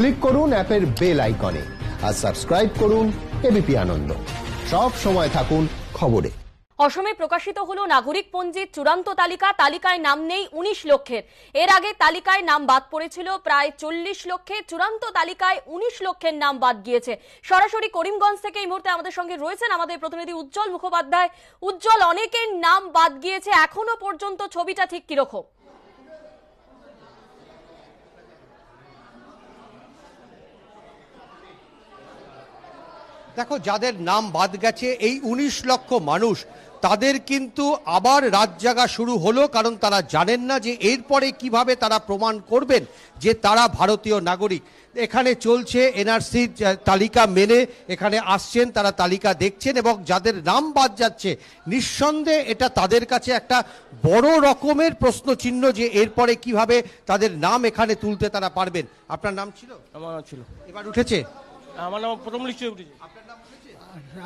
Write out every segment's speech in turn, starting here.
Click করুন অ্যাপের bell আইকনে আর সাবস্ক্রাইব করুন এবিপি আনন্দ সব সময় থাকুন খবরে অসমে প্রকাশিত হল নাগরিক পঞ্জির চূড়ান্ত তালিকা তালিকায় নাম নেই উনিশ লক্ষের এর আগে তালিকায় নাম বাদ পড়েছিল প্রায় চল্লিশ লক্ষে চূড়ান্ত তালিকায় উনিশ লক্ষের নাম বাদ গিয়েছে সরাসরি করিমগঞ্জ থেকে এই মুহূর্তে আমাদের সঙ্গে রয়েছেন আমাদের প্রতিনিধি উজ্জ্বল মুখোপাধ্যায় উজ্জ্বল অনেকের নাম বাদ গিয়েছে এখনো পর্যন্ত ছবিটা ঠিক কিরকম দেখো যাদের নাম বাদ গেছে এই ১৯ লক্ষ মানুষ তাদের কিন্তু আবার রাত জাগা শুরু হলো কারণ তারা জানেন না যে এরপরে কিভাবে তারা প্রমাণ করবেন যে তারা ভারতীয় নাগরিক এখানে চলছে এনআরসি তালিকা মেনে এখানে আসছেন তারা তালিকা দেখছেন এবং যাদের নাম বাদ যাচ্ছে নিঃসন্দেহে এটা তাদের কাছে একটা বড় রকমের প্রশ্ন চিহ্ন যে এরপরে কিভাবে তাদের নাম এখানে তুলতে তারা পারবেন আপনার নাম ছিল আমার নাম ছিল এবার উঠেছে আমার নাম প্রথম লিখছে উঠেছে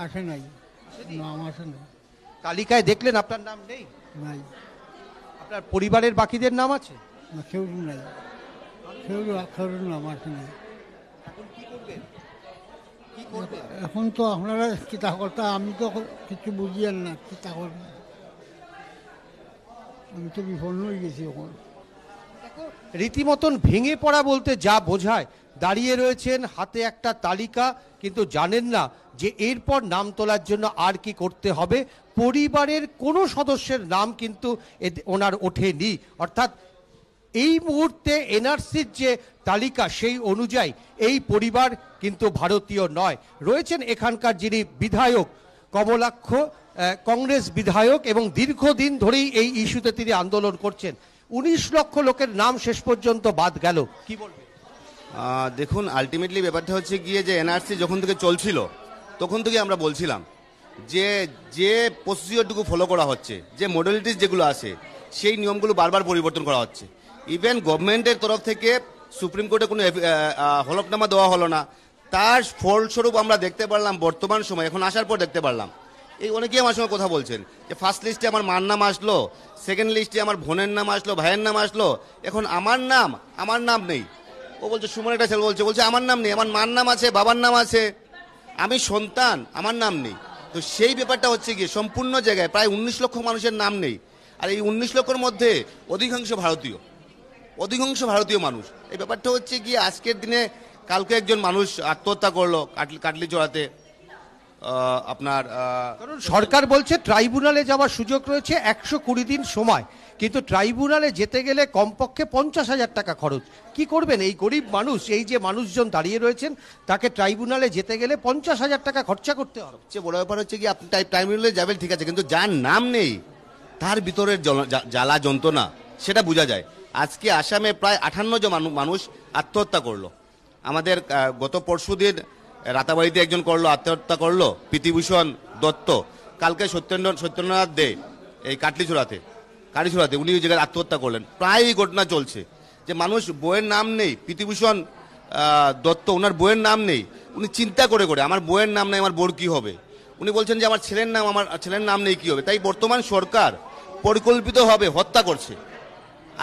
আসে নাই নাম আসে নাই তালিকায় দেখলেন আপনার নাম নেই নাই আপনার পরিবারের বাকিদের নাম আছে না কেউ নাই কেউ কারোর নাম আসে নাই এখন তো আপনারা কিতা করতে আমি তো কিছু বুঝিয়েন না কিতা করেন আমি তো বিপন্ন হয়ে গেছি এখন রীতিমতন ভেঙে পড়া বলতে যা বোঝায় দাঁড়িয়ে রয়েছেন হাতে একটা তালিকা কিন্তু জানেন না যে এরপর নাম তোলার জন্য আর কি করতে হবে পরিবারের কোনো সদস্যের নাম কিন্তু ওনার ওঠেনি অর্থাৎ এই মুহূর্তে এনআরসির যে তালিকা সেই অনুযায়ী এই পরিবার কিন্তু ভারতীয় নয় রয়েছেন এখানকার যিনি বিধায়ক কমলাক্ষ কংগ্রেস বিধায়ক এবং দীর্ঘদিন ধরেই এই ইস্যুতে তিনি আন্দোলন করছেন উনিশ লক্ষ লোকের নাম শেষ পর্যন্ত বাদ গেল কি বলবেন দেখুন আলটিমেটলি ব্যাপারটা হচ্ছে গিয়ে যে এনআরসি যখন থেকে চলছিল তখন থেকে আমরা বলছিলাম যে যে প্রসিজিওরটুকু ফলো করা হচ্ছে যে মডেলিটিস যেগুলো আছে সেই নিয়মগুলো বারবার পরিবর্তন করা হচ্ছে ইভেন গভর্নমেন্টের তরফ থেকে সুপ্রিম কোর্টে কোনো হলফনামা দেওয়া হলো না তার ফলস্বরূপ আমরা দেখতে পারলাম বর্তমান সময় এখন আসার পর দেখতে পারলাম এই অনেকেই আমার সঙ্গে কথা বলছেন যে ফার্স্ট লিস্টে আমার মার নাম আসলো সেকেন্ড লিস্টে আমার বোনের নাম আসলো ভাইয়ের নাম আসলো এখন আমার নাম আমার নাম নেই ও বলছে সুমন একটা ছেলে বলছে বলছে আমার নাম নেই আমার মার নাম আছে বাবার নাম আছে আমি সন্তান আমার নাম নেই তো সেই ব্যাপারটা হচ্ছে গিয়ে সম্পূর্ণ জায়গায় প্রায় উনিশ লক্ষ মানুষের নাম নেই আর এই উনিশ লক্ষর মধ্যে অধিকাংশ ভারতীয় অধিকাংশ ভারতীয় মানুষ এই ব্যাপারটা হচ্ছে গিয়ে আজকের দিনে কালকে একজন মানুষ আত্মহত্যা করলো কাটলি কাটলি আপনার সরকার বলছে ট্রাইব্যুনালে যাওয়ার সুযোগ রয়েছে একশো কুড়ি দিন সময় কিন্তু ট্রাইব্যুনালে যেতে গেলে কমপক্ষে পঞ্চাশ হাজার টাকা খরচ কি করবেন এই গরিব মানুষ এই যে মানুষজন দাঁড়িয়ে রয়েছেন তাকে ট্রাইব্যুনালে যেতে গেলে পঞ্চাশ হাজার টাকা খরচা করতে হবে বড় ব্যাপার হচ্ছে কি আপনি ট্রাইব্যুনালে যাবেন ঠিক আছে কিন্তু যার নাম নেই তার ভিতরের জ্বালা যন্ত্রণা সেটা বোঝা যায় আজকে আসামে প্রায় আঠান্ন জন মানুষ আত্মহত্যা করলো আমাদের গত পরশু দিন রাতাবাড়িতে একজন করলো আত্মহত্যা করলো প্রীতিভূষণ দত্ত কালকে সত্যেন্দ্র সত্যেন্দ্রনাথ দে এই কাটলিছোড়াতে কাটলিছোড়াতে উনি ওই জায়গায় আত্মহত্যা করলেন প্রায়ই ঘটনা চলছে যে মানুষ বইয়ের নাম নেই প্রীতিভূষণ দত্ত ওনার বইয়ের নাম নেই উনি চিন্তা করে করে আমার বইয়ের নাম নেই আমার বোর কী হবে উনি বলছেন যে আমার ছেলের নাম আমার ছেলের নাম নেই কী হবে তাই বর্তমান সরকার পরিকল্পিতভাবে হত্যা করছে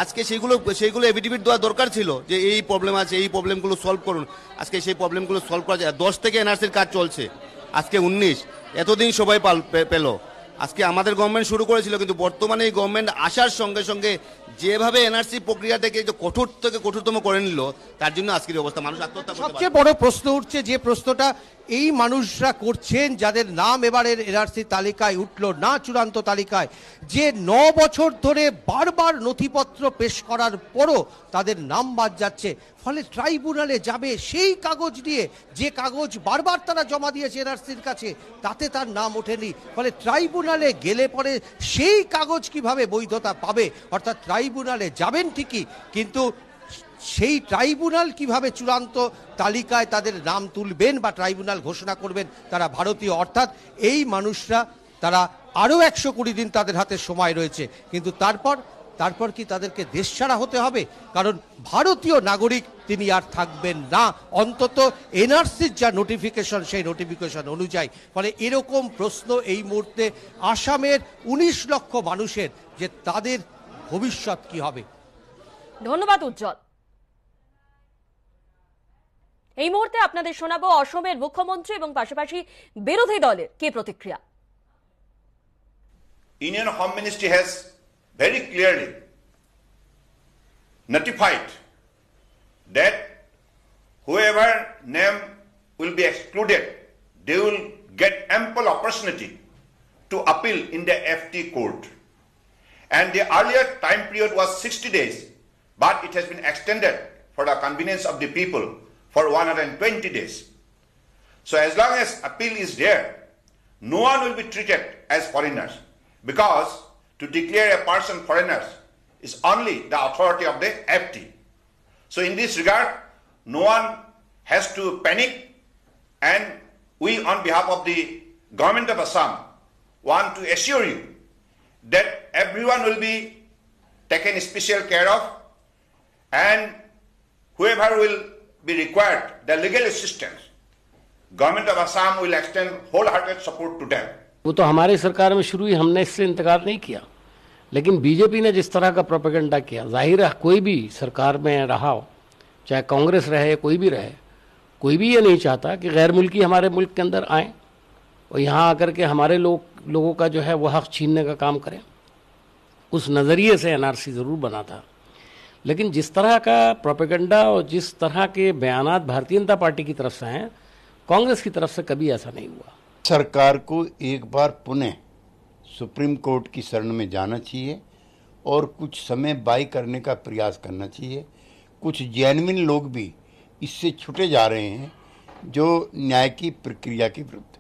আজকে সেইগুলো সেইগুলো এফিডেভিট দেওয়া দরকার ছিল যে এই প্রবলেম আছে এই প্রবলেমগুলো সলভ করুন আজকে সেই প্রবলেমগুলো সলভ করা যায় দশ থেকে এনআরসির কাজ চলছে আজকে উনিশ এতদিন সবাই পাল পেল আজকে আমাদের গভর্নমেন্ট শুরু করেছিল কিন্তু বর্তমানে এই গভর্নমেন্ট আসার সঙ্গে সঙ্গে যেভাবে এনআরসি প্রক্রিয়াটাকে যে কঠোর থেকে কঠোরতম করে নিল তার জন্য আজকের অবস্থা মানুষ আত্মহত্যা সবচেয়ে বড় প্রশ্ন উঠছে যে প্রশ্নটা এই মানুষরা করছেন যাদের নাম এবারের এনআরসি তালিকায় উঠল না চূড়ান্ত তালিকায় যে ন বছর ধরে বারবার নথিপত্র পেশ করার পরও তাদের নাম বাদ যাচ্ছে ফলে ট্রাইব্যুনালে যাবে সেই কাগজ নিয়ে যে কাগজ বারবার তারা জমা দিয়েছে এনআরসির কাছে তাতে তার নাম ওঠেনি ফলে ট্রাইব্যুনালে গেলে পরে সেই কাগজ কিভাবে বৈধতা পাবে অর্থাৎ ট্রাইব্যুনালে যাবেন ঠিকই কিন্তু সেই ট্রাইব্যুনাল কিভাবে চূড়ান্ত তালিকায় তাদের নাম তুলবেন বা ট্রাইব্যুনাল ঘোষণা করবেন তারা ভারতীয় অর্থাৎ এই মানুষরা তারা আরও একশো কুড়ি দিন তাদের হাতে সময় রয়েছে কিন্তু তারপর তারপর কি তাদেরকে দেশ ছাড়া হতে হবে কারণ ভারতীয় নাগরিক তিনি আর থাকবেন না অন্তত এনআরসির যা নোটিফিকেশন সেই নোটিফিকেশন অনুযায়ী ফলে এরকম প্রশ্ন এই মুহূর্তে আসামের ১৯ লক্ষ মানুষের যে তাদের ভবিষ্যৎ কি হবে ধন্যবাদ উজ্জ্বল এই মুহূর্তে আপনাদের শোনাবো অসমের মুখ্যমন্ত্রী এবং পাশাপাশি বিরোধী দলের কি প্রতিক্রিয়া Indian Home Ministry has very clearly notified that whoever name will be excluded, they will get ample opportunity to appeal in the FT court. And the earlier time period was 60 days but it has been extended for the convenience of the people for 120 days. So as long as appeal is there, no one will be treated as foreigners because to declare a person foreigners is only the authority of the FT. So in this regard, no one has to panic and we on behalf of the government of Assam want to assure you that everyone will be taken special care of and whoever will be required, the legal assistance, government of Assam will extend wholehearted support to them. वो तो हमारी सरकार में शुरू ही हमने इससे इंतकार नहीं किया लेकिन बीजेपी ने जिस तरह का प्रोपेगेंडा किया जाहिर है कोई भी सरकार में रहा हो चाहे कांग्रेस रहे कोई भी रहे कोई भी ये नहीं चाहता कि गैर मुल्की हमारे मुल्क के अंदर आए और यहाँ आकर के हमारे लोग लोगों का जो है वह हक छीनने का काम करें उस नज़रिए से एनआरसी ज़रूर बना था लेकिन जिस तरह का प्रोपेगेंडा और जिस तरह के बयान भारतीय जनता पार्टी की तरफ से हैं कांग्रेस की तरफ से कभी ऐसा नहीं हुआ सरकार को एक बार पुनः सुप्रीम कोर्ट की शरण में जाना चाहिए और कुछ समय बाई करने का प्रयास करना चाहिए कुछ जैनविन लोग भी इससे छुटे जा रहे हैं जो न्याय की प्रक्रिया के